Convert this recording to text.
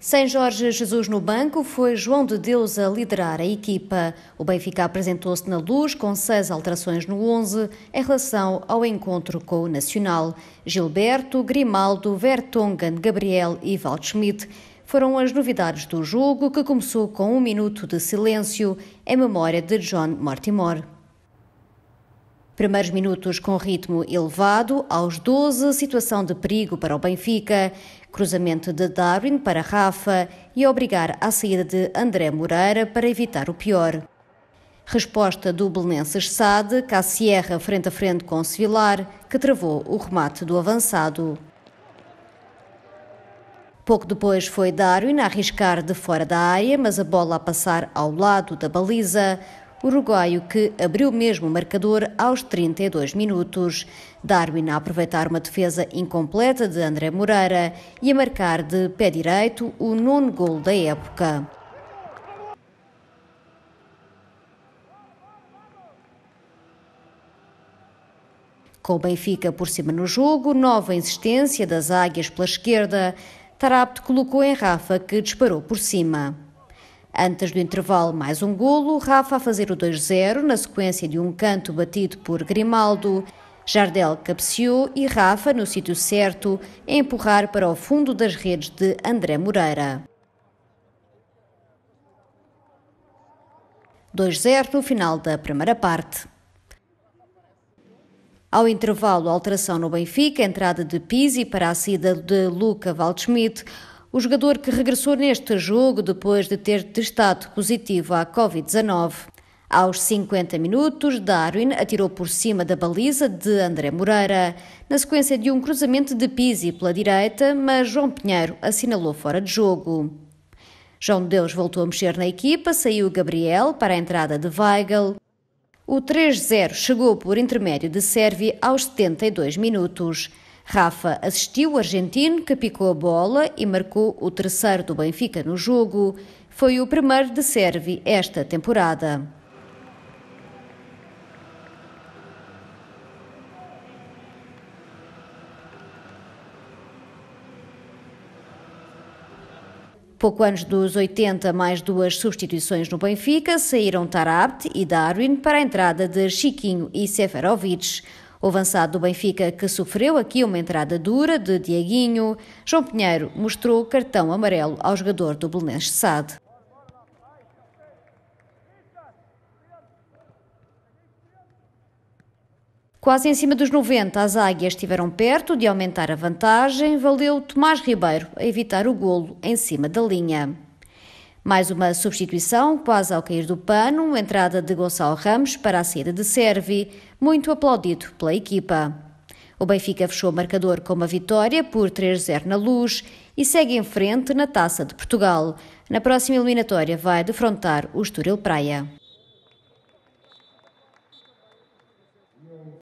Sem Jorge Jesus no banco, foi João de Deus a liderar a equipa. O Benfica apresentou-se na luz com seis alterações no 11 em relação ao encontro com o Nacional. Gilberto, Grimaldo, Vertonghen, Gabriel e Waldschmidt foram as novidades do jogo que começou com um minuto de silêncio em memória de John Mortimore. Primeiros minutos com ritmo elevado, aos 12, situação de perigo para o Benfica, cruzamento de Darwin para Rafa e obrigar à saída de André Moreira para evitar o pior. Resposta do Belenenses Sade, Cassierra frente a frente com Sevilar, que travou o remate do avançado. Pouco depois foi Darwin a arriscar de fora da área, mas a bola a passar ao lado da baliza uruguaio que abriu mesmo o marcador aos 32 minutos. Darwin a aproveitar uma defesa incompleta de André Moreira e a marcar de pé direito o nono gol da época. Com o Benfica por cima no jogo, nova insistência das águias pela esquerda, Tarapte colocou em Rafa que disparou por cima. Antes do intervalo, mais um golo, Rafa a fazer o 2-0 na sequência de um canto batido por Grimaldo. Jardel cabeceou e Rafa, no sítio certo, a empurrar para o fundo das redes de André Moreira. 2-0 no final da primeira parte. Ao intervalo, alteração no Benfica, entrada de Pisi para a saída de Luca Waldschmidt. O jogador que regressou neste jogo depois de ter testado positivo à Covid-19. Aos 50 minutos, Darwin atirou por cima da baliza de André Moreira, na sequência de um cruzamento de Pisi pela direita, mas João Pinheiro assinalou fora de jogo. João Deus voltou a mexer na equipa, saiu Gabriel para a entrada de Weigl. O 3-0 chegou por intermédio de Sérvia aos 72 minutos. Rafa assistiu o argentino que picou a bola e marcou o terceiro do Benfica no jogo. Foi o primeiro de serve esta temporada. Pouco antes dos 80, mais duas substituições no Benfica saíram Tarabt e Darwin para a entrada de Chiquinho e Seferovic. O avançado do Benfica, que sofreu aqui uma entrada dura de Dieguinho, João Pinheiro mostrou cartão amarelo ao jogador do Belenense Sade. Quase em cima dos 90, as águias estiveram perto de aumentar a vantagem. Valeu Tomás Ribeiro a evitar o golo em cima da linha. Mais uma substituição, quase ao cair do pano, entrada de Gonçalo Ramos para a saída de Servi, muito aplaudido pela equipa. O Benfica fechou o marcador com uma vitória por 3-0 na luz e segue em frente na Taça de Portugal. Na próxima eliminatória vai defrontar o Estoril Praia.